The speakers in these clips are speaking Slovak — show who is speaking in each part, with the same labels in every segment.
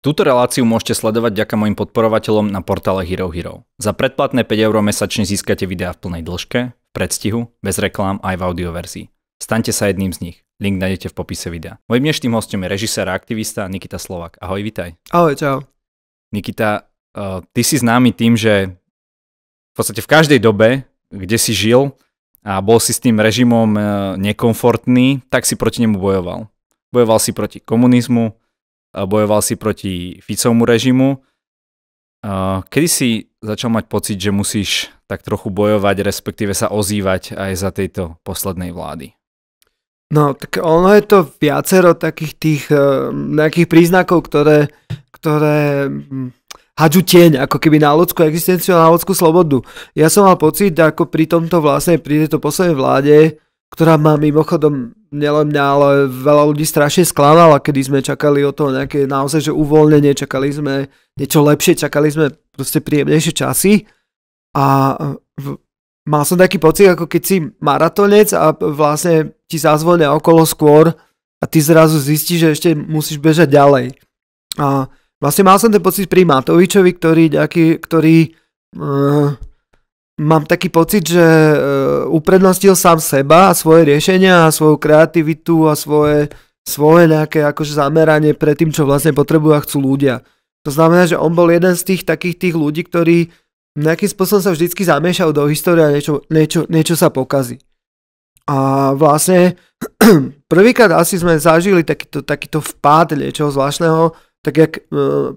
Speaker 1: Túto reláciu môžete sledovať ďaká mojim podporovateľom na portále Hero Hero. Za predplatné 5 eur mesačne získate videá v plnej dĺžke, v predstihu, bez reklám aj v audioverzii. Staňte sa jedným z nich. Link nájdete v popise videa. Moj dnešným hostom je režisér a aktivista Nikita Slovak. Ahoj, vitaj. Ahoj, čau. Nikita, uh, ty si známy tým, že v podstate v každej dobe, kde si žil a bol si s tým režimom uh, nekomfortný, tak si proti nemu bojoval. Bojoval si proti komunizmu, bojoval si proti Ficovmu režimu. Kedy si začal mať pocit, že musíš tak trochu bojovať, respektíve sa ozývať aj za tejto poslednej vlády?
Speaker 2: No, tak ono je to viacero takých tých eh, nejakých príznakov, ktoré, ktoré hadžu hm, tieň ako keby na ľudskú existenciu a na ľudskú slobodu. Ja som mal pocit, ako pri tomto vlastne, pri tejto poslednej vláde, ktorá ma mimochodom nielen mňa, ale veľa ľudí strašne sklávala, kedy sme čakali o to nejaké naozaj, že uvoľnenie, čakali sme niečo lepšie, čakali sme proste príjemnejšie časy a e, v, mal som taký pocit, ako keď si maratonec a vlastne ti zazvonia okolo skôr a ty zrazu zistíš, že ešte musíš bežať ďalej. A vlastne mal som ten pocit pri Matovičovi, ktorý, nejaký, ktorý uh, mám taký pocit, že eh, uprednostil sám seba a svoje riešenia a svoju kreativitu a svoje, svoje nejaké akože zameranie pre tým, čo vlastne potrebujú a chcú ľudia. To znamená, že on bol jeden z tých takých tých ľudí, ktorí nejakým spôsobom sa vždycky zamiešal do histórie a niečo, niečo, niečo sa pokazí. A vlastne prvýkrát asi sme zažili takýto, takýto vpád niečoho zvláštneho, tak jak eh,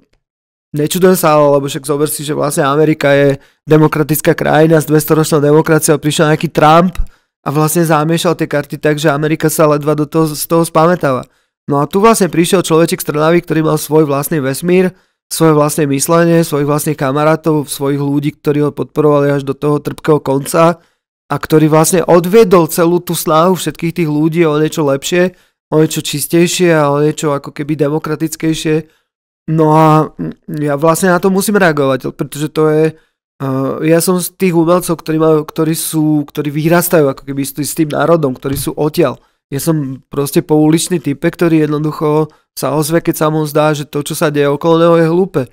Speaker 2: Nečudujem sa, lebo však zober si, že vlastne Amerika je demokratická krajina s 200-ročnou demokraciou, prišiel nejaký Trump a vlastne zamiešal tie karty tak, že Amerika sa ledva do toho, z toho spamätáva. No a tu vlastne prišiel človeček z Trnavy, ktorý mal svoj vlastný vesmír, svoje vlastné myslenie, svojich vlastných kamarátov, svojich ľudí, ktorí ho podporovali až do toho trpkého konca a ktorý vlastne odviedol celú tú snahu všetkých tých ľudí o niečo lepšie, o niečo čistejšie a o niečo ako keby demokratickejšie No a ja vlastne na to musím reagovať, pretože to je... Uh, ja som z tých umelcov, ktorí, majú, ktorí sú, ktorí vyrastajú ako keby s tým národom, ktorí sú odtiaľ. Ja som proste pouličný type, ktorý jednoducho sa ozve, keď sa mu zdá, že to, čo sa deje okolo neho, je hlúpe.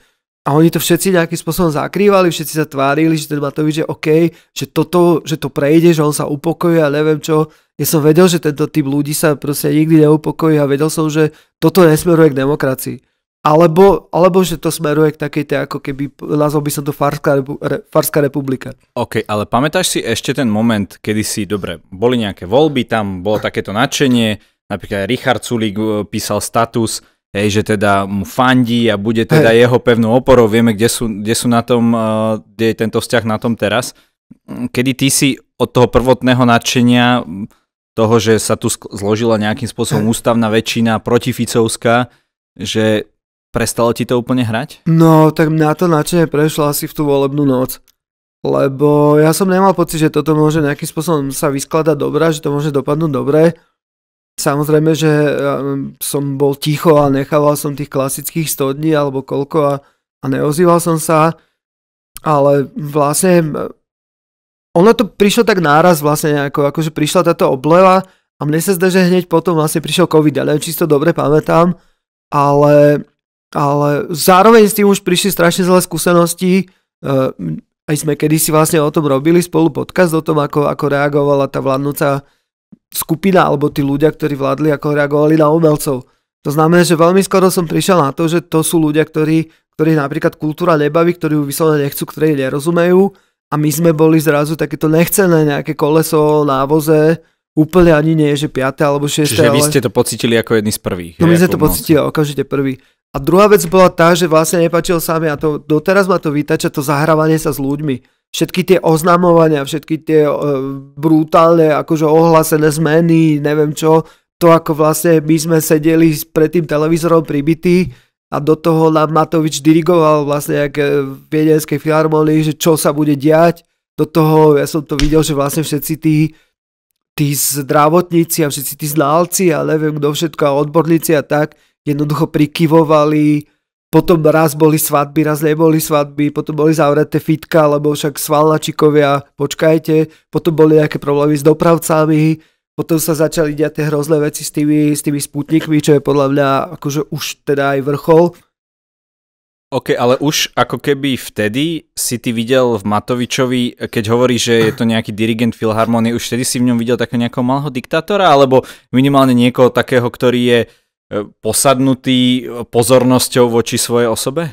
Speaker 2: A oni to všetci nejakým spôsobom zakrývali, všetci sa tvárili, že ten Matovič je OK, že toto, že to prejde, že on sa upokojí a neviem čo. Ja som vedel, že tento typ ľudí sa proste nikdy neupokojí a vedel som, že toto nesmeruje k demokracii. Alebo, alebo že to smeruje k takej tej, ako keby, nazval by som to Farská, re, Farská republika.
Speaker 1: OK, ale pamätáš si ešte ten moment, kedy si, dobre, boli nejaké voľby, tam bolo takéto nadšenie, napríklad Richard Sulík e, písal status, hej, že teda mu fandí a bude teda hey. jeho pevnou oporou, vieme, kde sú, kde sú na tom, e, kde je tento vzťah na tom teraz. Kedy ty si od toho prvotného nadšenia, toho, že sa tu zložila nejakým spôsobom ústavná väčšina protificovská, že Prestalo ti to úplne hrať?
Speaker 2: No, tak mňa to nadšenie prešlo asi v tú volebnú noc. Lebo ja som nemal pocit, že toto môže nejakým spôsobom sa vyskladať dobre, že to môže dopadnúť dobre. Samozrejme, že ehm, som bol ticho a nechával som tých klasických 100 dní alebo koľko a, a neozýval som sa. Ale vlastne ono to prišlo tak náraz vlastne nejako, akože prišla táto obleva a mne sa zdá, že hneď potom vlastne prišiel COVID. Ja neviem, či si to dobre pamätám, ale ale zároveň s tým už prišli strašne zlé skúsenosti. Eh, aj sme kedysi vlastne o tom robili spolu podcast o tom, ako, ako reagovala tá vládnúca skupina alebo tí ľudia, ktorí vládli, ako reagovali na umelcov. To znamená, že veľmi skoro som prišiel na to, že to sú ľudia, ktorí, ktorí napríklad kultúra nebaví, ktorí ju vyslovene nechcú, ktorí nerozumejú a my sme boli zrazu takéto nechcené nejaké koleso voze, úplne ani nie, že 5. alebo 6. Čiže ale... vy ste
Speaker 1: to pocitili ako jedný z prvých. No my sme to no. pocitili
Speaker 2: okamžite prvý. A druhá vec bola tá, že vlastne nepačil sa mi a to, doteraz ma to vytača, to zahrávanie sa s ľuďmi. Všetky tie oznamovania, všetky tie e, brutálne, akože ohlasené zmeny, neviem čo, to ako vlastne my sme sedeli pred tým televízorom pribytí a do toho nám Matovič dirigoval vlastne jak e, v Viedenskej filharmonii, že čo sa bude diať. Do toho ja som to videl, že vlastne všetci tí, tí zdravotníci a všetci tí znalci a neviem kto všetko a odborníci a tak, jednoducho prikyvovali, potom raz boli svadby, raz neboli svadby, potom boli zavreté fitka, lebo však svalnačikovia, počkajte, potom boli nejaké problémy s dopravcami, potom sa začali diať tie hrozné veci s tými, s tými sputnikmi, čo je podľa mňa akože už teda aj vrchol.
Speaker 1: OK, ale už ako keby vtedy si ty videl v Matovičovi, keď hovorí, že je to nejaký dirigent Filharmonie, už vtedy si v ňom videl takého nejakého malého diktátora, alebo minimálne niekoho takého, ktorý je uh, E, posadnutý e, pozornosťou voči svojej osobe?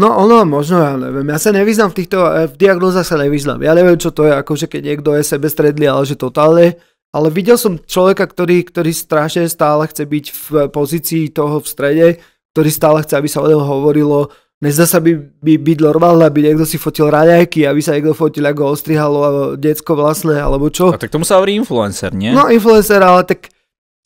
Speaker 2: No ono, možno, ja neviem, ja sa nevyznam v týchto, e, v diagnozách sa nevyznam. Ja neviem, čo to je, akože keď niekto je sebestredlý, ale že totálne. Ale videl som človeka, ktorý, ktorý strašne stále chce byť v pozícii toho v strede, ktorý stále chce, aby sa o ňom hovorilo. Nezdá sa by, by byť normálne, aby niekto si fotil raňajky, aby sa niekto fotil, ako ostrihalo decko vlastné, alebo čo.
Speaker 1: A tak tomu sa hovorí influencer, nie? No
Speaker 2: influencer, ale tak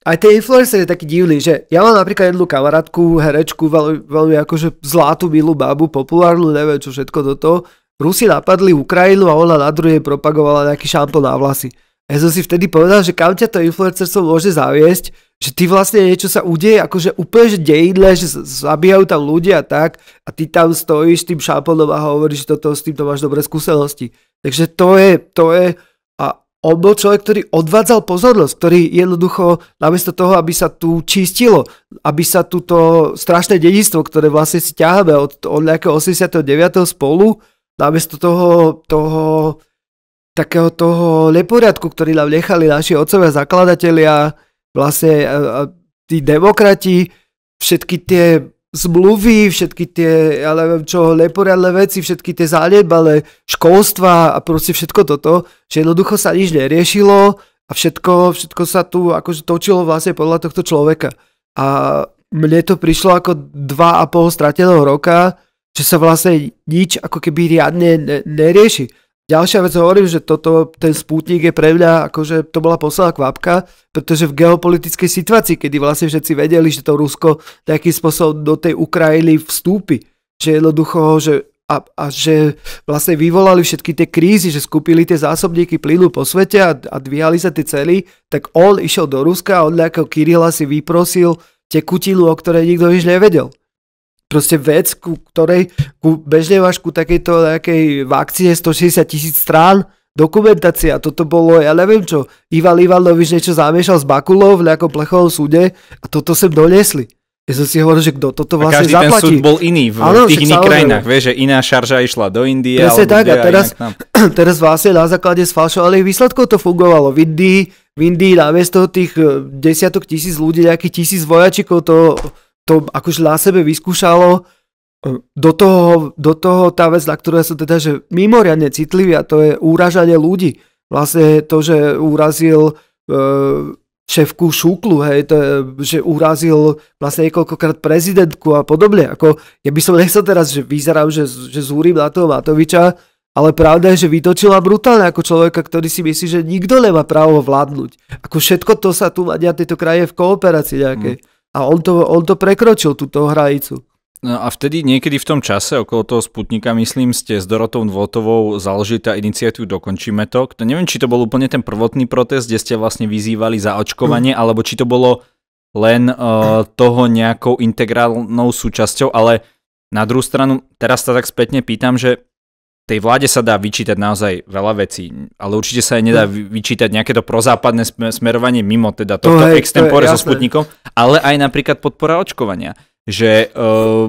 Speaker 2: aj tie influencer je taký divný, že ja mám napríklad jednu kamarátku, herečku, veľmi, veľmi akože zlátu, milú babu, populárnu, neviem čo všetko do toho. Rusi napadli Ukrajinu a ona na druhej propagovala nejaký šampón na vlasy. Ja som si vtedy povedal, že kam ťa to influencerstvo môže zaviesť, že ty vlastne niečo sa udeje, akože úplne že dejidle, že zabijajú tam ľudia tak a ty tam stojíš tým šampónom a hovoríš, že toto, s týmto máš dobré skúsenosti. Takže to je, to je, a, on bol človek, ktorý odvádzal pozornosť, ktorý jednoducho, namiesto toho, aby sa tu čistilo, aby sa túto strašné dedistvo, ktoré vlastne si ťaháme od, od nejakého 89. spolu, namiesto toho, toho takého toho neporiadku, ktorý nám nechali naši otcovia zakladatelia, vlastne a, a, tí demokrati, všetky tie zmluvy, všetky tie, ja neviem čo, neporiadne veci, všetky tie zaliebale, školstva a proste všetko toto, že jednoducho sa nič neriešilo a všetko, všetko sa tu akože točilo vlastne podľa tohto človeka. A mne to prišlo ako dva a pol strateného roka, že sa vlastne nič ako keby riadne nerieši. Ďalšia vec, hovorím, že toto, ten spútnik je pre mňa, akože to bola posledná kvapka, pretože v geopolitickej situácii, kedy vlastne všetci vedeli, že to Rusko nejakým spôsobom do tej Ukrajiny vstúpi, že jednoducho, že a, a že vlastne vyvolali všetky tie krízy, že skupili tie zásobníky plynu po svete a, a dvíhali sa tie celý, tak on išiel do Ruska a od nejakého Kirila si vyprosil tekutinu, o ktorej nikto nič nevedel proste vec, ku ktorej ku bežne máš ku takejto nejakej vakcie 160 tisíc strán, dokumentácia, toto bolo, ja neviem čo, Ival Ivanovič niečo zamiešal s Bakulou v nejakom plechovom súde a toto sem doniesli. Ja som si hovoril, že kto toto vlastne a každý zaplatí. ten súd bol iný v, ano, tých iných krajinách,
Speaker 1: vieš, že iná šarža išla do Indie. Presne tak a teraz,
Speaker 2: teraz vlastne na základe sfalšovaných výsledkov to fungovalo. V Indii, v Indii namiesto tých eh, desiatok tisíc ľudí, nejakých tisíc vojačikov to to akože na sebe vyskúšalo e, do toho, do toho tá vec, na ktorú som teda, že mimoriadne citlivý a to je úražanie ľudí. Vlastne to, že urazil e, šéfku Šúklu, hej, to je, že urazil vlastne niekoľkokrát prezidentku a podobne. Ako, ja by som nechcel teraz, že vyzerám, že, že zúrim na toho Matoviča, ale pravda je, že vytočila brutálne ako človeka, ktorý si myslí, že nikto nemá právo vládnuť. Ako všetko to sa tu mania tieto kraje v kooperácii nejakej. Mm. A on to, on to prekročil, túto hranicu.
Speaker 1: No a vtedy niekedy v tom čase, okolo toho Sputnika, myslím, ste s Dorotou Dvotovou založili tá teda iniciatívu Dokončíme to. Kto, Neviem, či to bol úplne ten prvotný protest, kde ste vlastne vyzývali za očkovanie, mm. alebo či to bolo len uh, toho nejakou integrálnou súčasťou, ale na druhú stranu, teraz sa tak spätne pýtam, že tej vláde sa dá vyčítať naozaj veľa vecí, ale určite sa aj nedá no. vyčítať nejaké to prozápadné smerovanie mimo teda tohto to extempore to so Sputnikom, ale aj napríklad podpora očkovania. Že uh,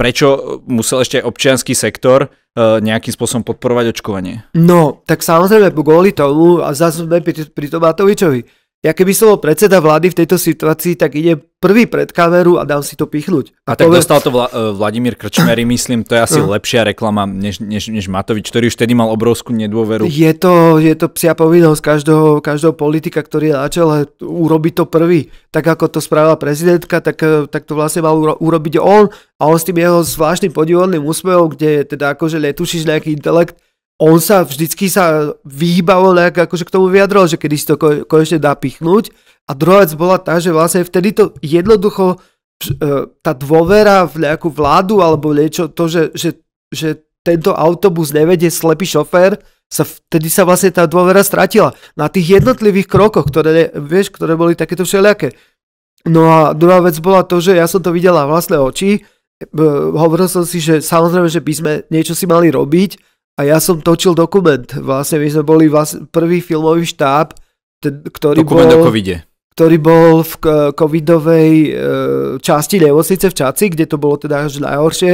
Speaker 1: prečo musel ešte občianský sektor uh, nejakým spôsobom
Speaker 2: podporovať očkovanie? No, tak samozrejme kvôli tomu a zase sme pri, pri Tomatovičovi ja keby som bol predseda vlády v tejto situácii, tak ide prvý pred kameru a dám si to pichnúť. A tak dostal
Speaker 1: to Vla- e, Vladimír Krčmery, myslím, to je asi uh. lepšia reklama než, než, než Matovič, ktorý už vtedy mal obrovskú nedôveru. Je
Speaker 2: to, je to psia povinnosť každého, každého politika, ktorý je na čele, urobiť to prvý. Tak ako to spravila prezidentka, tak, e, tak to vlastne mal uro- urobiť on a on s tým jeho zvláštnym podivodným úsmevom, kde teda akože netušíš nejaký intelekt, on sa vždycky sa vyhýbalo nejak akože k tomu vyjadroval, že kedy si to konečne dá pichnúť. A druhá vec bola tá, že vlastne vtedy to jednoducho e, tá dôvera v nejakú vládu alebo niečo, to, že, že, že tento autobus nevedie slepý šofér, sa vtedy sa vlastne tá dôvera stratila. Na tých jednotlivých krokoch, ktoré, vieš, ktoré boli takéto všelijaké. No a druhá vec bola to, že ja som to videla vlastné oči, e, hovoril som si, že samozrejme, že by sme niečo si mali robiť, a ja som točil dokument. Vlastne my sme boli vlastne prvý filmový štáb, ten, ktorý dokument bol... o covide ktorý bol v covidovej e, časti nemocnice v Čaci, kde to bolo teda až najhoršie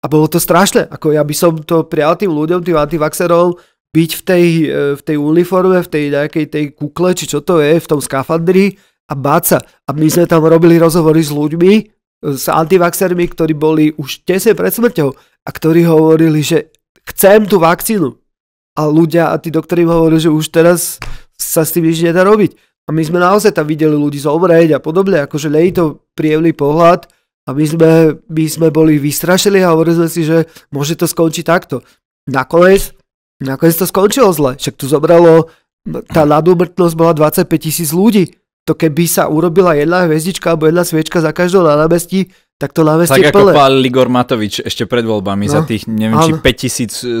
Speaker 2: a bolo to strašné. Ako ja by som to prijal tým ľuďom, tým antivaxerom, byť v tej, e, v tej uniforme, v tej nejakej tej kukle, či čo to je, v tom skafandri a báť sa. A my sme tam robili rozhovory s ľuďmi, e, s antivaxermi, ktorí boli už tesne pred smrťou a ktorí hovorili, že chcem tú vakcínu. A ľudia a tí doktori hovorili, že už teraz sa s tým nič nedá robiť. A my sme naozaj tam videli ľudí zomrieť a podobne, akože lej to príjemný pohľad a my sme, my sme boli vystrašili a hovorili sme si, že môže to skončiť takto. Nakoniec, nakoniec to skončilo zle, však tu zobralo, tá nadúmrtnosť bola 25 tisíc ľudí. To keby sa urobila jedna hviezdička alebo jedna sviečka za každou na námestí, tak to ľavé ste Tak ako pál
Speaker 1: Ligor Matovič ešte pred voľbami no, za tých, neviem, áno. či 5000 e,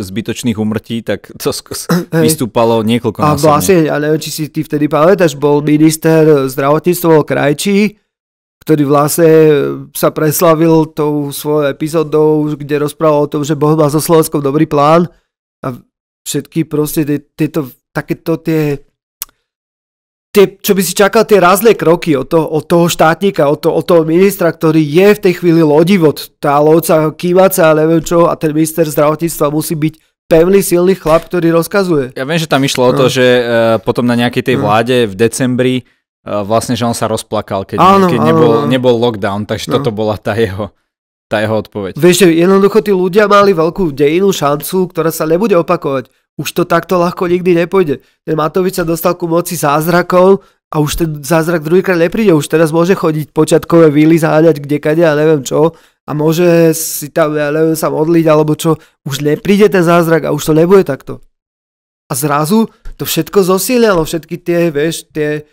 Speaker 1: zbytočných umrtí, tak to skos, hey. vystúpalo niekoľko A vlastne,
Speaker 2: ja neviem, či si ty vtedy pamätáš, bol minister zdravotníctva Krajčí, ktorý vlastne e, sa preslavil tou svojou epizódou, kde rozprával o tom, že Boh má so Slovenskom dobrý plán a všetky proste tieto, takéto tie tie, čo by si čakal tie razlie kroky od toho, od toho štátnika, od, to, od toho ministra, ktorý je v tej chvíli lodivot, tá loca kývaca a neviem čo a ten minister zdravotníctva musí byť pevný, silný chlap, ktorý rozkazuje.
Speaker 1: Ja viem, že tam išlo no. o to, no. že uh, potom na nejakej tej no. vláde v decembri uh, vlastne, že on sa rozplakal, keď, áno, keď áno, nebol, áno. nebol lockdown, takže no. toto bola tá jeho tá jeho odpoveď.
Speaker 2: Vieš, jednoducho tí ľudia mali veľkú dejinú šancu, ktorá sa nebude opakovať už to takto ľahko nikdy nepôjde. Ten Matovič sa dostal ku moci zázrakov a už ten zázrak druhýkrát nepríde. Už teraz môže chodiť počiatkové víly zaháňať kade a neviem čo a môže si tam, ja neviem, sa modliť alebo čo. Už nepríde ten zázrak a už to nebude takto. A zrazu to všetko zosilnilo, všetky tie, vieš, tie,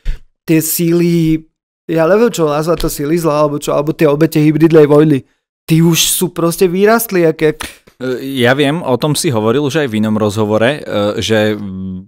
Speaker 2: tie síly, ja neviem čo nazvať to síly zla alebo čo, alebo tie obete hybridnej vojny. Tí už sú proste vyrastli, aké
Speaker 1: ja viem, o tom si hovoril už aj v inom rozhovore, e, že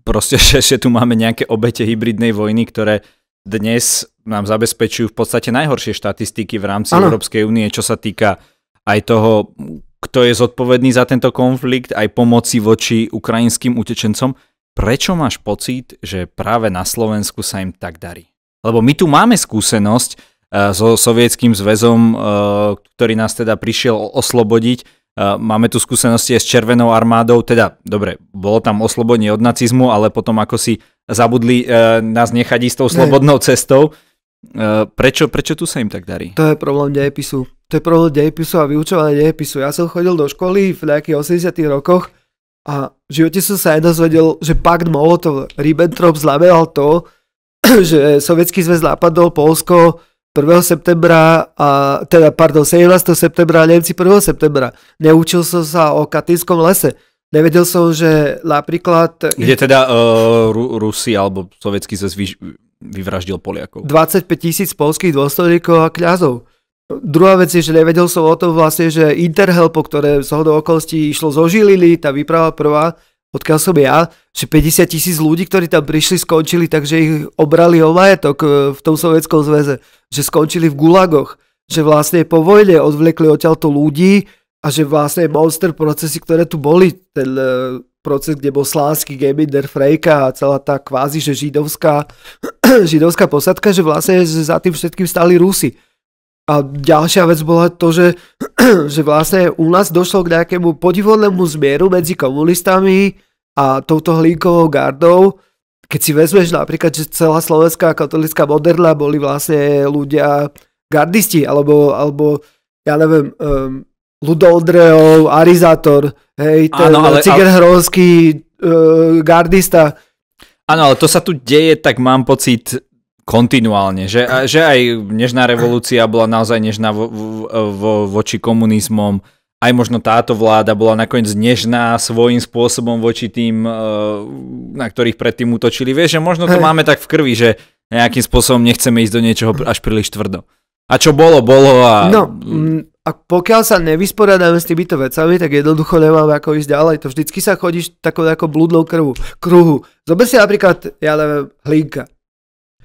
Speaker 1: proste že, že tu máme nejaké obete hybridnej vojny, ktoré dnes nám zabezpečujú v podstate najhoršie štatistiky v rámci ano. Európskej únie, čo sa týka aj toho, kto je zodpovedný za tento konflikt, aj pomoci voči ukrajinským utečencom. Prečo máš pocit, že práve na Slovensku sa im tak darí? Lebo my tu máme skúsenosť e, so Sovietským zväzom, e, ktorý nás teda prišiel oslobodiť, Eh, máme tu skúsenosti aj s Červenou armádou, teda dobre, bolo tam oslobodenie od nacizmu, ale potom ako si zabudli e, nás nechať istou slobodnou ne. cestou. E, prečo, prečo tu sa im tak darí?
Speaker 2: To je problém dejepisu. To je problém dejepisu a vyučovania dejepisu. Ja som chodil do školy v nejakých 80 rokoch a v živote som sa aj dozvedel, že pakt Molotov Ribbentrop znamenal to, že sovietský zväz napadol Polsko 1. septembra, a, teda pardon, 17. septembra a Nemci 1. septembra. Neučil som sa o Katinskom lese. Nevedel som, že napríklad... Kde teda
Speaker 1: uh, Rusi alebo sovietský zväz vy- vyvraždil Poliakov.
Speaker 2: 25 tisíc polských dôstojníkov a kňazov. Druhá vec je, že nevedel som o tom vlastne, že Interhelpo, ktoré z hodou okolností išlo zo Žiliny, tá výprava prvá, odkiaľ som ja, že 50 tisíc ľudí, ktorí tam prišli, skončili, takže ich obrali o majetok e, v tom sovietskom zväze, že skončili v gulagoch, že vlastne po vojne odvlekli odtiaľto ľudí a že vlastne monster procesy, ktoré tu boli, ten e, proces, kde bol slánsky Geminder Frejka a celá tá kvázi, že židovská, židovská posadka, že vlastne že za tým všetkým stali Rusi a ďalšia vec bola to, že, že vlastne u nás došlo k nejakému podivodnému zmieru medzi komunistami a touto hlíkovou gardou. Keď si vezmeš napríklad, že celá slovenská katolická moderna boli vlastne ľudia gardisti, alebo, alebo ja neviem, um, ehm, Ludo Ondrejov, Arizátor, hej, ten ale, Ciger ale... Hronský, uh, e, gardista.
Speaker 1: Áno, ale to sa tu deje, tak mám pocit, Kontinuálne, že, a, že aj nežná revolúcia bola naozaj nežná vo, vo, voči komunizmom, aj možno táto vláda bola nakoniec nežná svojím spôsobom voči tým, eh, na ktorých predtým útočili. Vieš, že možno to máme tak v krvi, že nejakým spôsobom nechceme ísť do niečoho až príliš tvrdo. A čo bolo, bolo a...
Speaker 2: No, a pokiaľ sa nevysporiadame s týmito vecami, tak jednoducho nemáme ako ísť ďalej. To vždycky sa chodíš takou ako blúdnou krvu, kruhu. Zober si napríklad, ja neviem, hlinka.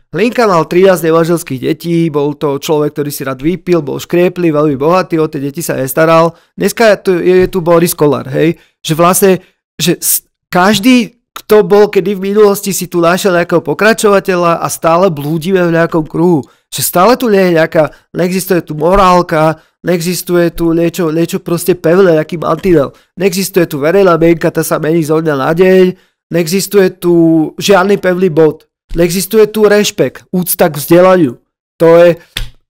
Speaker 2: Linka mal 13 nevaželských detí, bol to človek, ktorý si rád vypil, bol škrieplý, veľmi bohatý, o tie deti sa nestaral. Dneska tu, je, je tu Boris Kolár, hej? Že vlastne, že každý, kto bol kedy v minulosti, si tu našiel nejakého pokračovateľa a stále blúdime v nejakom kruhu. Že stále tu nie je nejaká, neexistuje tu morálka, neexistuje tu niečo, niečo proste pevné, nejaký mantinel. Neexistuje tu verejná menka, tá sa mení zo dňa na deň, neexistuje tu žiadny pevný bod Existuje tu rešpekt, úcta k vzdelaniu. To je,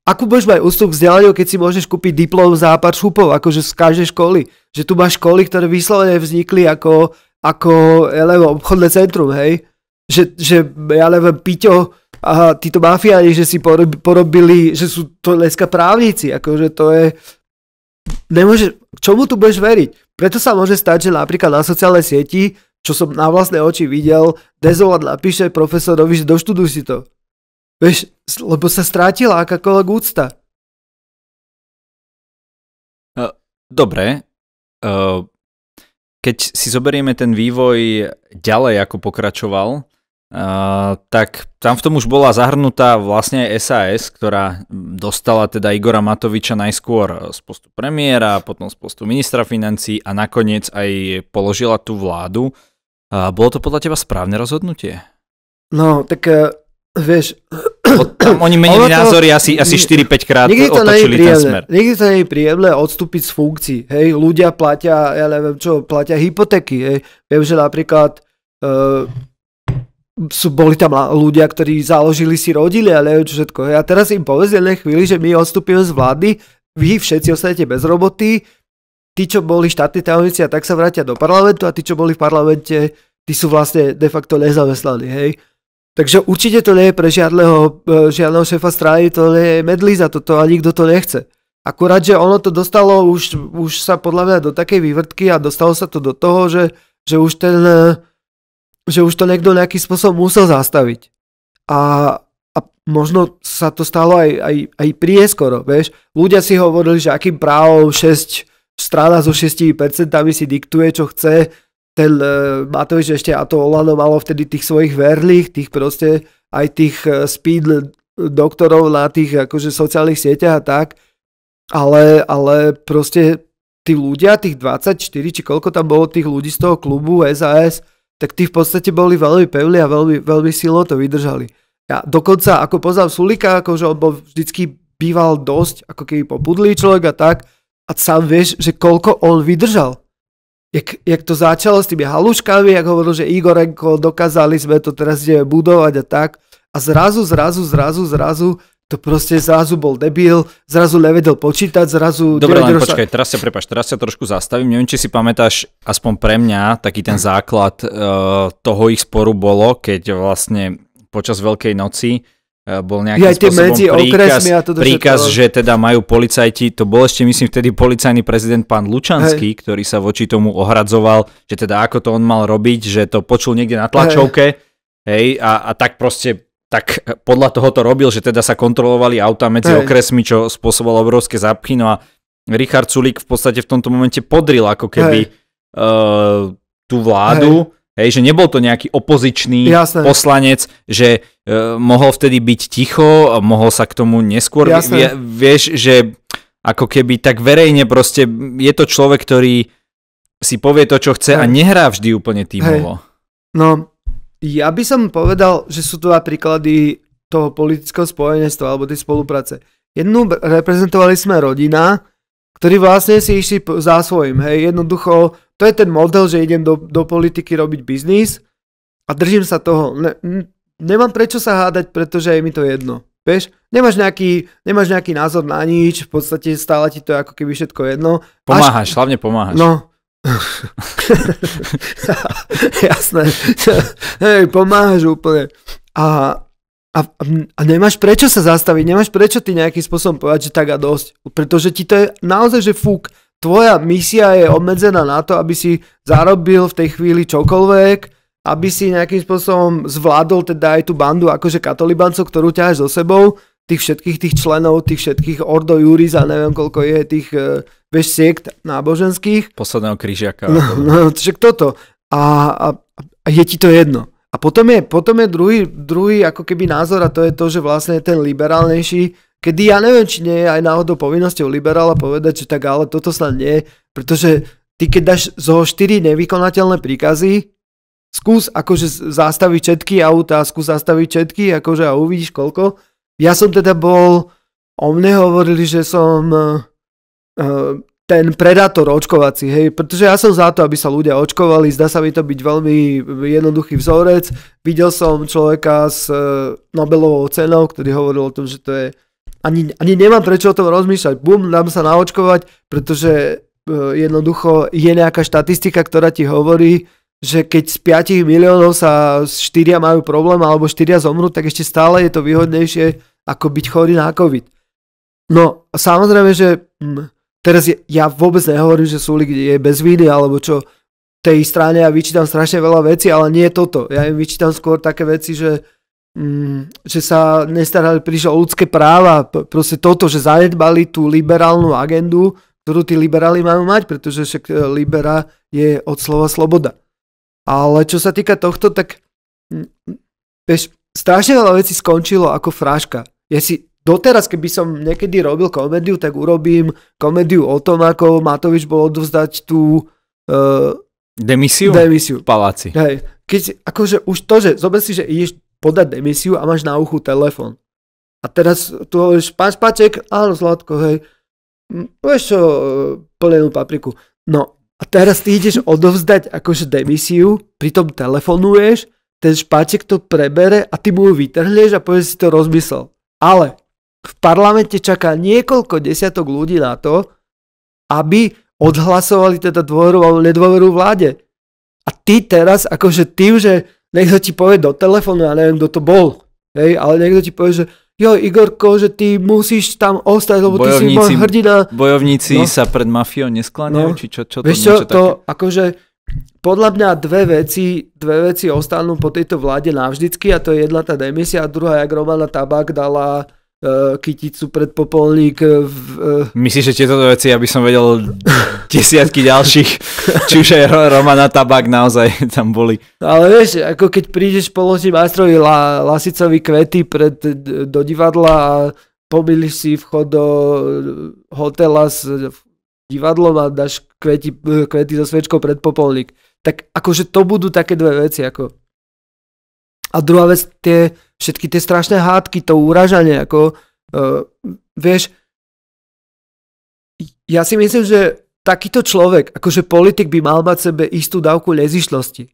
Speaker 2: Akú budeš mať úctu k vzdelaniu, keď si môžeš kúpiť diplom za pár šupov, akože z každej školy? Že tu máš školy, ktoré vyslovene vznikli ako, ako ja neviem, obchodné centrum, hej? Že, že ja neviem, Piťo a títo mafiáni, že si porobili, že sú to dneska právnici, akože to je... Nemôže, čomu tu budeš veriť? Preto sa môže stať, že napríklad na sociálnej sieti čo som na vlastné oči videl, dezolát napíše profesorovi, že doštuduj si to. Vieš, lebo sa strátila akákoľvek úcta.
Speaker 1: E, dobre. E, keď si zoberieme ten vývoj ďalej, ako pokračoval, e, tak tam v tom už bola zahrnutá vlastne aj SAS, ktorá dostala teda Igora Matoviča najskôr z postu premiéra, potom z postu ministra financí a nakoniec aj položila tú vládu. A bolo to podľa teba správne rozhodnutie?
Speaker 2: No, tak uh, vieš... Tam oni menili názory asi, asi 4-5 krát nikdy to otočili ten smer. Nikdy to nie je príjemné odstúpiť z funkcií. Hej, ľudia platia, ja neviem čo, platia hypotéky. Hej. Viem, že napríklad uh, sú, boli tam ľudia, ktorí založili si rodiny a neviem čo všetko. Hej. A teraz im povedz jednej chvíli, že my odstúpime z vlády, vy všetci ostanete bez roboty, tí, čo boli štátni tajomníci a tak sa vrátia do parlamentu a tí, čo boli v parlamente, tí sú vlastne de facto nezamestnaní, hej. Takže určite to nie je pre žiadneho, e, žiadneho šéfa strany, to nie je za toto a nikto to nechce. Akurát, že ono to dostalo už, už sa podľa mňa do takej vývrtky a dostalo sa to do toho, že, že už ten, e, že už to niekto nejaký spôsob musel zastaviť. A, a možno sa to stalo aj, aj, aj prieskoro, vieš. Ľudia si hovorili, že akým právom 6 strana so 6% si diktuje, čo chce. Ten e, Matovič ešte a to Olano malo vtedy tých svojich verlých, tých proste aj tých e, speed doktorov na tých akože sociálnych sieťach a tak. Ale, ale proste tí ľudia, tých 24, či koľko tam bolo tých ľudí z toho klubu SAS, tak tí v podstate boli veľmi pevní a veľmi, veľmi silno to vydržali. Ja dokonca, ako poznám Sulika, akože on bol vždycky býval dosť, ako keby popudlý človek a tak, a sám vieš, že koľko on vydržal. Jak, jak to začalo s tými haluškami, jak hovoril, že Igorenko, dokázali sme to, teraz ideme budovať a tak. A zrazu, zrazu, zrazu, zrazu, to proste zrazu bol debil, zrazu nevedel počítať, zrazu... Dobre, len počkaj,
Speaker 1: teraz sa, prepáš, teraz sa trošku zastavím. Neviem, či si pamätáš, aspoň pre mňa, taký ten základ uh, toho ich sporu bolo, keď vlastne počas Veľkej noci E, bol nejaký ja, spôsobom medzi príkaz, a toto príkaz že teda majú policajti, to bol ešte myslím vtedy policajný prezident pán Lučanský, hey. ktorý sa voči tomu ohradzoval, že teda ako to on mal robiť, že to počul niekde na tlačovke, hey. Hej, a, a tak proste tak podľa toho to robil, že teda sa kontrolovali auta medzi hey. okresmi, čo spôsobovalo obrovské zápchy, no a Richard Sulík v podstate v tomto momente podril ako keby hey. uh, e, tú vládu, Hey. Hej, že nebol to nejaký opozičný Jasne. poslanec, že e, mohol vtedy byť ticho, mohol sa k tomu neskôr... Vie, vieš, že ako keby tak verejne proste je to človek, ktorý si povie to, čo chce Hej. a nehrá vždy úplne
Speaker 2: týmovo. No, ja by som povedal, že sú tu dva príklady toho politického spojenstva alebo tej spolupráce. Jednu reprezentovali sme rodina, ktorí vlastne si išli za svojim, hej, jednoducho to je ten model, že idem do, do politiky robiť biznis a držím sa toho. Ne, nemám prečo sa hádať, pretože je mi to jedno. Vieš, nemáš nejaký, nemáš nejaký názor na nič, v podstate stále ti to je ako keby všetko jedno. Pomáhaš, Až...
Speaker 1: hlavne pomáhaš. No. Jasné.
Speaker 2: Hej, pomáhaš úplne. A, a, a nemáš prečo sa zastaviť, nemáš prečo ty nejakým spôsobom povedať, že tak a dosť. Pretože ti to je naozaj, že fúk tvoja misia je obmedzená na to, aby si zarobil v tej chvíli čokoľvek, aby si nejakým spôsobom zvládol teda aj tú bandu akože katolibancov, ktorú ťaháš so sebou, tých všetkých tých členov, tých všetkých ordo juris a neviem koľko je tých, e, vieš, siekt náboženských.
Speaker 1: Posledného kryžiaka. No,
Speaker 2: no však toto. A, a, a je ti to jedno. A potom je, potom je druhý, druhý ako keby názor a to je to, že vlastne ten liberálnejší Kedy ja neviem, či nie je aj náhodou povinnosťou liberála povedať, že tak ale toto snad nie, pretože ty keď dáš zo 4 nevykonateľné príkazy, skús akože zastaviť všetky auta, skús zastaviť všetky, akože a uvidíš koľko. Ja som teda bol, o mne hovorili, že som uh, ten predátor očkovací, hej, pretože ja som za to, aby sa ľudia očkovali, zdá sa mi to byť veľmi jednoduchý vzorec. Videl som človeka s uh, Nobelovou cenou, ktorý hovoril o tom, že to je ani, ani nemám prečo o tom rozmýšľať. Bum, dám sa naočkovať, pretože e, jednoducho je nejaká štatistika, ktorá ti hovorí, že keď z 5 miliónov sa 4 majú problém alebo 4 zomrú, tak ešte stále je to výhodnejšie ako byť chorý na COVID. No, samozrejme, že hm, teraz je, ja vôbec nehovorím, že Sulik je bez viny alebo čo. Tej strane ja vyčítam strašne veľa vecí, ale nie toto. Ja im vyčítam skôr také veci, že Mm, že sa nestarali príliš o ľudské práva. Proste toto, že zanedbali tú liberálnu agendu, ktorú tí liberáli majú mať, pretože však e, libera je od slova sloboda. Ale čo sa týka tohto, tak mm, vieš, strašne veľa vecí skončilo ako fráška. Ja si doteraz, keby som niekedy robil komédiu, tak urobím komédiu o tom, ako Matovič bol odovzdať tú uh,
Speaker 1: demisiu? demisiu v paláci.
Speaker 2: Hej. Keď akože už to, že zober si, že ideš podať demisiu a máš na uchu telefón. A teraz tu hovoríš, pán Špaček, áno, Zlatko, hej, vieš čo, e, plnenú papriku. No, a teraz ty ideš odovzdať akože demisiu, pritom telefonuješ, ten Špaček to prebere a ty mu ju vytrhneš a povieš si to rozmysel. Ale v parlamente čaká niekoľko desiatok ľudí na to, aby odhlasovali teda dôveru alebo nedôveru vláde. A ty teraz, akože tým, že niekto ti povie do telefónu, ja neviem, kto to bol, hej, ale niekto ti povie, že jo, Igorko, že ty musíš tam ostať, lebo bojovníci, ty si môj hrdina. Bojovníci no. sa
Speaker 1: pred mafiou neskláňajú, no. či čo, čo to Vieš čo, to také?
Speaker 2: akože podľa mňa dve veci, dve veci ostanú po tejto vláde navždycky a to je jedna tá demisia a druhá, jak Romana Tabak dala E, kyticu pred popolník. E, v...
Speaker 1: E. Myslíš, že tieto veci, aby som vedel desiatky ďalších, či už aj Romana Tabak naozaj tam boli.
Speaker 2: Ale vieš, ako keď prídeš položiť majstrovi la, Lasicovi kvety pred, do divadla a pomýliš si vchod do hotela s divadlom a dáš kvety, kvety so svečkou pred popolník. Tak akože to budú také dve veci. Ako. A druhá vec, tie, všetky tie strašné hádky, to úražanie, ako, uh, vieš, ja si myslím, že takýto človek, akože politik by mal mať sebe istú dávku lezišlosti.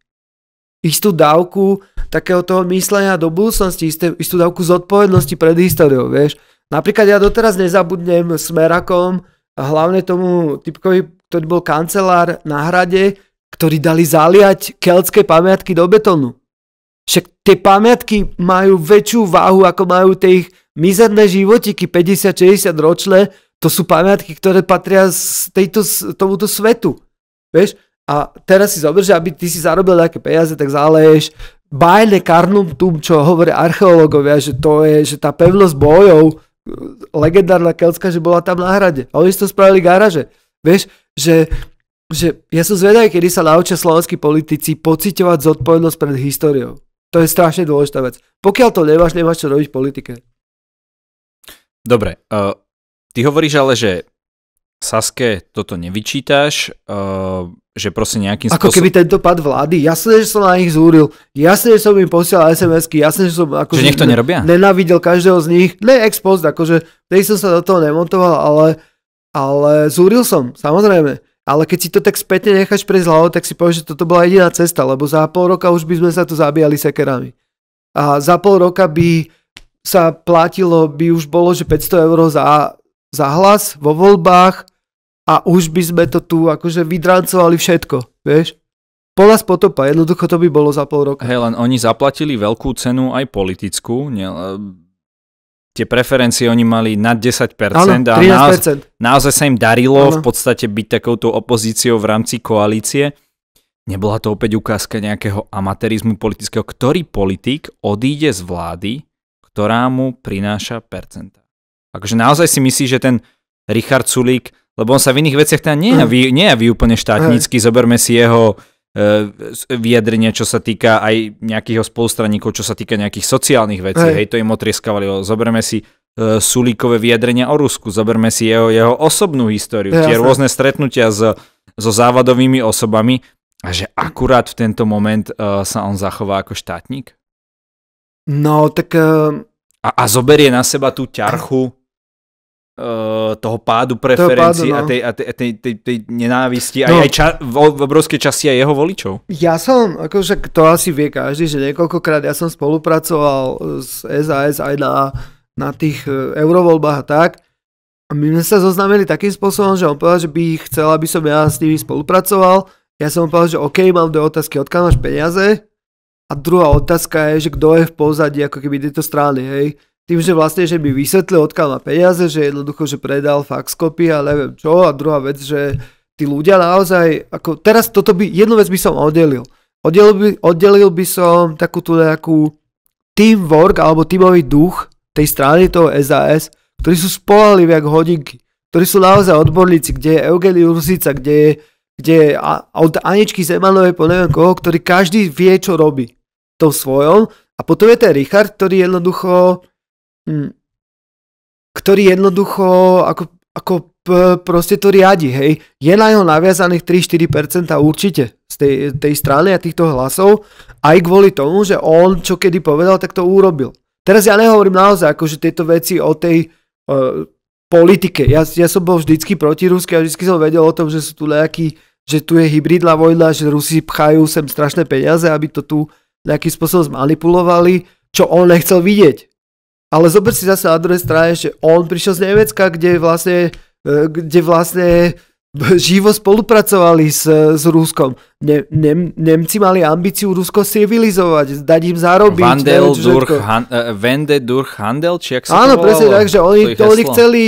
Speaker 2: Istú dávku takého toho myslenia do budúcnosti, istú dávku zodpovednosti pred históriou, vieš. Napríklad ja doteraz nezabudnem smerakom, a hlavne tomu typkovi, ktorý bol kancelár na hrade, ktorí dali zaliať keltské pamiatky do betónu. Však tie pamiatky majú väčšiu váhu, ako majú tie ich mizerné životiky 50-60 ročné, to sú pamiatky, ktoré patria z tejto, tomuto svetu. Vieš? A teraz si zober, že aby ty si zarobil nejaké peniaze, tak záleješ, bajne karnum tum, čo hovoria archeológovia, že to je, že tá pevnosť bojov, legendárna Kelska, že bola tam na hrade. A oni si to spravili garaže. Vieš, že, že ja som zvedavý, kedy sa naučia slovenskí politici pocitovať zodpovednosť pred históriou. To je strašne dôležitá vec. Pokiaľ to nemáš, nemáš čo robiť v politike.
Speaker 1: Dobre, uh, ty hovoríš ale, že Saske toto nevyčítaš, uh, e, že proste nejakým spôsobom... Ako keby
Speaker 2: tento pad vlády, jasné, že som na nich zúril, jasné, že som im posielal SMS-ky, jasné, že som... Ako, že nech to nerobia? Nenávidel každého z nich, ne ex post, akože tej som sa do toho nemontoval, ale, ale zúril som, samozrejme. Ale keď si to tak spätne necháš pre hlavou, tak si povieš, že toto bola jediná cesta, lebo za pol roka už by sme sa tu zabíjali sekerami. A za pol roka by sa platilo, by už bolo, že 500 eur za, za hlas vo voľbách a už by sme to tu akože vydrancovali všetko, vieš? Pola nás potopa, jednoducho to by bolo za pol roka.
Speaker 1: Hej, len oni zaplatili veľkú cenu aj politickú, ne, tie preferencie oni mali nad 10% ano, 13%. a naozaj, naozaj sa im darilo ano. v podstate byť takouto opozíciou v rámci koalície. Nebola to opäť ukázka nejakého amatérizmu politického, ktorý politik odíde z vlády, ktorá mu prináša percenta. Akože naozaj si myslí, že ten Richard Sulík, lebo on sa v iných veciach teda nejavý, mm. úplne štátnícky, zoberme si jeho E, vyjadrenia, čo sa týka aj nejakých spolustraníkov, čo sa týka nejakých sociálnych vecí. Hej, hej to im otrieskávali. Zoberme si uh, Sulíkové vyjadrenia o Rusku, zoberme si jeho, jeho osobnú históriu, ja, tie jasne. rôzne stretnutia s, so závadovými osobami a že akurát v tento moment uh, sa on zachová ako štátnik?
Speaker 2: No, tak... Uh... A,
Speaker 1: a zoberie na seba tú ťarchu Eh, toho pádu preferencií toho pádu, no. a, tej, a, tej, tej, tej, tej nenávisti no. aj, aj ča, v obrovskej časti aj jeho voličov.
Speaker 2: Ja som, akože to asi vie každý, že niekoľkokrát ja som spolupracoval s SAS aj na, na tých eh, eurovoľbách a tak a my sme sa zoznámili takým spôsobom, že on povedal, že by chcel, aby som ja s nimi spolupracoval. Ja som mu povedal, že OK, mám dve otázky, odkiaľ máš peniaze? A druhá otázka je, že kto je v pozadí ako keby tejto strany, hej? tým, že vlastne, že by vysvetlil, odkiaľ má peniaze, že jednoducho, že predal fax kopy a neviem čo. A druhá vec, že tí ľudia naozaj, ako teraz toto by, jednu vec by som oddelil. Oddelil by, oddelil by som takú tú nejakú teamwork alebo tímový duch tej strany toho SAS, ktorí sú spolahliví ako hodinky, ktorí sú naozaj odborníci, kde je Eugen Jurzica, kde je kde a, od Aničky Zemanovej po neviem koho, ktorý každý vie, čo robí tou svojom. A potom je ten Richard, ktorý jednoducho Mm. ktorý jednoducho ako, ako p- proste to riadi, hej. Je na jeho naviazaných 3-4% určite z tej, tej strany a týchto hlasov, aj kvôli tomu, že on čo kedy povedal, tak to urobil. Teraz ja nehovorím naozaj že tieto veci o tej uh, politike. Ja, ja som bol vždycky proti Rusky a vždycky som vedel o tom, že sú tu nejaký, že tu je hybridná vojna, že Rusi pchajú sem strašné peniaze, aby to tu nejakým spôsobom zmanipulovali, čo on nechcel vidieť. Ale zober si zase na druhej strane, že on prišiel z Nemecka, kde vlastne, e, kde vlastne živo spolupracovali s, s Ruskom. Ne, ne, Nemci mali ambíciu Rusko civilizovať, dať im zarobiť. Vandel neviem, durch,
Speaker 1: han, uh, e, Wende durch Handel, či ak sa Áno, to presne tak, že oni, to, oni chceli,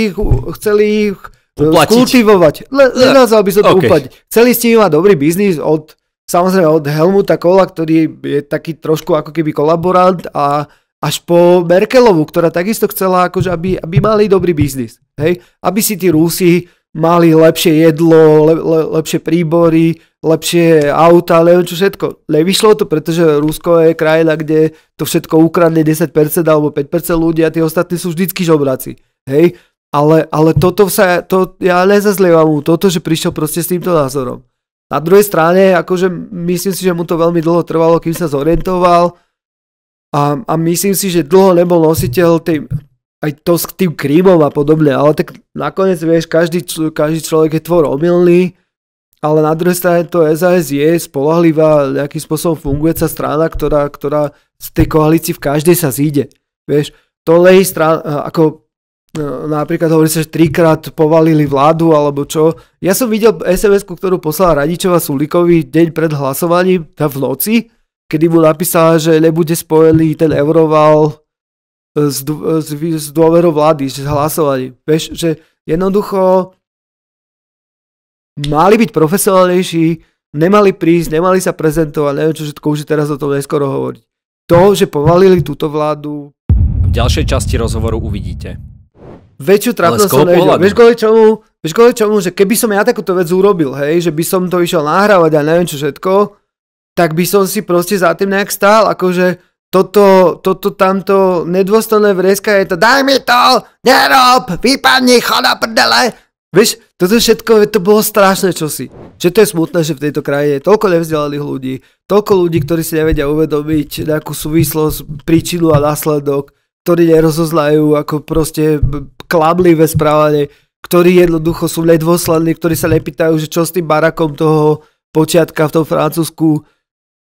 Speaker 2: chceli ich e, Uplatiť. kultivovať. Le, nenazval by som to okay. Chceli s ste mať dobrý biznis od, samozrejme od Helmuta Kola, ktorý je taký trošku ako keby kolaborant a až po Merkelovu, ktorá takisto chcela, akože, aby, aby mali dobrý biznis. Hej? Aby si tí Rusi mali lepšie jedlo, le, le, lepšie príbory, lepšie auta, neviem čo všetko. Nevyšlo to, pretože Rusko je krajina, kde to všetko ukradne 10% alebo 5% ľudí a tí ostatní sú vždycky žobraci. Hej? Ale, ale toto sa, to, ja nezazlievam mu toto, že prišiel proste s týmto názorom. Na druhej strane, akože myslím si, že mu to veľmi dlho trvalo, kým sa zorientoval, a, a myslím si, že dlho nebol nositeľ tej, aj to s tým krímom a podobne, ale tak nakoniec vieš, každý, každý človek je tvor omylný, ale na druhej strane to SAS je spolahlivá, nejakým spôsobom funguje sa strana, ktorá, ktorá z tej koalícii v každej sa zíde. Vieš, to lehy strana, ako e, napríklad hovorí sa, že trikrát povalili vládu alebo čo. Ja som videl sms ktorú poslala Radičova Sulikovi deň pred hlasovaním v noci kedy mu napísala, že nebude spojený ten euroval z e, e, s, dôverou vlády, že zhlasovali. Vieš, že jednoducho mali byť profesionálnejší, nemali prísť, nemali sa prezentovať, neviem čo všetko, už teraz o tom neskoro hovoriť. To, že povalili túto vládu...
Speaker 1: V ďalšej časti rozhovoru uvidíte.
Speaker 2: Väčšiu trápnosť som nevidel. Vieš kvôli čomu? Vieš kvôli čomu, že keby som ja takúto vec urobil, hej, že by som to išiel nahrávať a neviem čo všetko, tak by som si proste za tým nejak stál, akože toto, toto tamto nedôstojné vreska je to daj mi to, nerob, vypadni, choda prdele. Vieš, toto všetko, to bolo strašné čosi. Že to je smutné, že v tejto krajine je toľko nevzdelaných ľudí, toľko ľudí, ktorí si nevedia uvedomiť nejakú súvislosť, príčinu a následok, ktorí nerozoznajú ako proste klamlivé správanie, ktorí jednoducho sú nedôslední, ktorí sa nepýtajú, že čo s tým barakom toho počiatka v tom Francúzsku,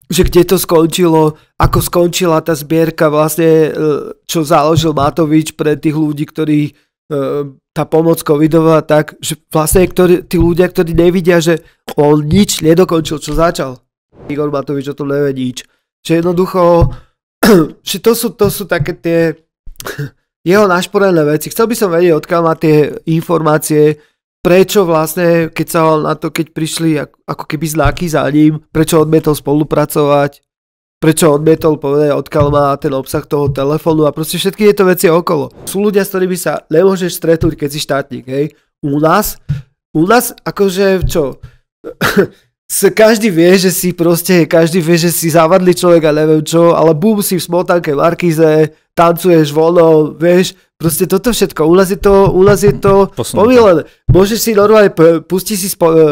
Speaker 2: že kde to skončilo, ako skončila tá zbierka vlastne, e, čo založil Matovič pre tých ľudí, ktorí e, tá pomoc covidová, tak, že vlastne ktorí, tí ľudia, ktorí nevidia, že on nič nedokončil, čo začal. Igor Matovič o tom nevie nič. Že jednoducho, že to sú, to sú také tie jeho našporené veci. Chcel by som vedieť, odkiaľ má tie informácie, prečo vlastne, keď sa na to, keď prišli ako keby znáky za ním, prečo odmietol spolupracovať, prečo odmietol povedať, odkiaľ má ten obsah toho telefónu a proste všetky tieto veci okolo. Sú ľudia, s ktorými sa nemôžeš stretnúť, keď si štátnik, hej. U nás, u nás akože čo, každý vie, že si proste, každý vie, že si zavadli človek a neviem čo, ale bum si v smotanke Markize, tancuješ voľno, vieš, proste toto všetko, u nás je to, u nás je to pomilené. Môžeš si normálne, pusti si spo, e,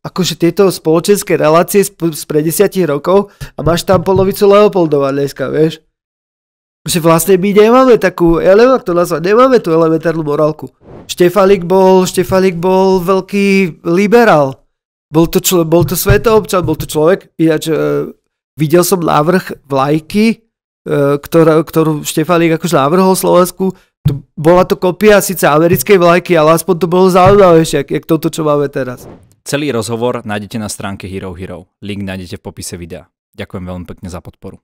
Speaker 2: akože tieto spoločenské relácie z, z pred desiatich rokov a máš tam polovicu Leopoldova dneska, vieš. Že vlastne my nemáme takú, ja neviem, to nazvať, nemáme tú elementárnu morálku. Štefalik bol, Štefalik bol veľký liberál bol to, člo, bol to svetoobčan, bol to človek, ináč uh, videl som návrh vlajky, uh, ktorá, ktorú Štefanik akože navrhol Slovensku, to, bola to kopia síce americkej vlajky, ale aspoň to bolo zaujímavejšie, jak toto, čo máme teraz.
Speaker 1: Celý rozhovor nájdete na stránke Hero Hero. Link nájdete v popise videa. Ďakujem veľmi pekne za podporu.